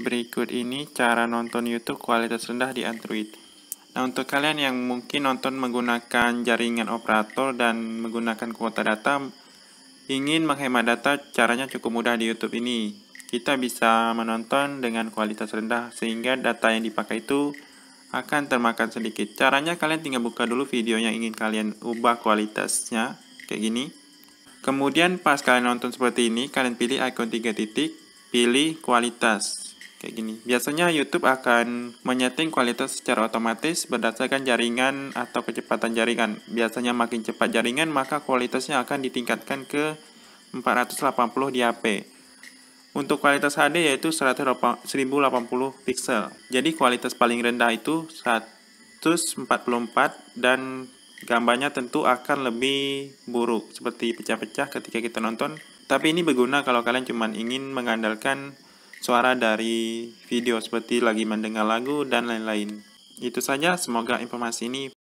Berikut ini cara nonton YouTube kualitas rendah di Android. Nah, untuk kalian yang mungkin nonton menggunakan jaringan operator dan menggunakan kuota data, ingin menghemat data, caranya cukup mudah di YouTube ini. Kita bisa menonton dengan kualitas rendah sehingga data yang dipakai itu akan termakan sedikit. Caranya kalian tinggal buka dulu video yang ingin kalian ubah kualitasnya, kayak gini. Kemudian pas kalian nonton seperti ini, kalian pilih icon tiga titik, pilih kualitas kayak gini. Biasanya YouTube akan menyeting kualitas secara otomatis berdasarkan jaringan atau kecepatan jaringan. Biasanya makin cepat jaringan, maka kualitasnya akan ditingkatkan ke 480 di HP. Untuk kualitas HD yaitu 1080 pixel. Jadi kualitas paling rendah itu 144 dan gambarnya tentu akan lebih buruk seperti pecah-pecah ketika kita nonton. Tapi ini berguna kalau kalian cuma ingin mengandalkan suara dari video seperti lagi mendengar lagu dan lain-lain. Itu saja, semoga informasi ini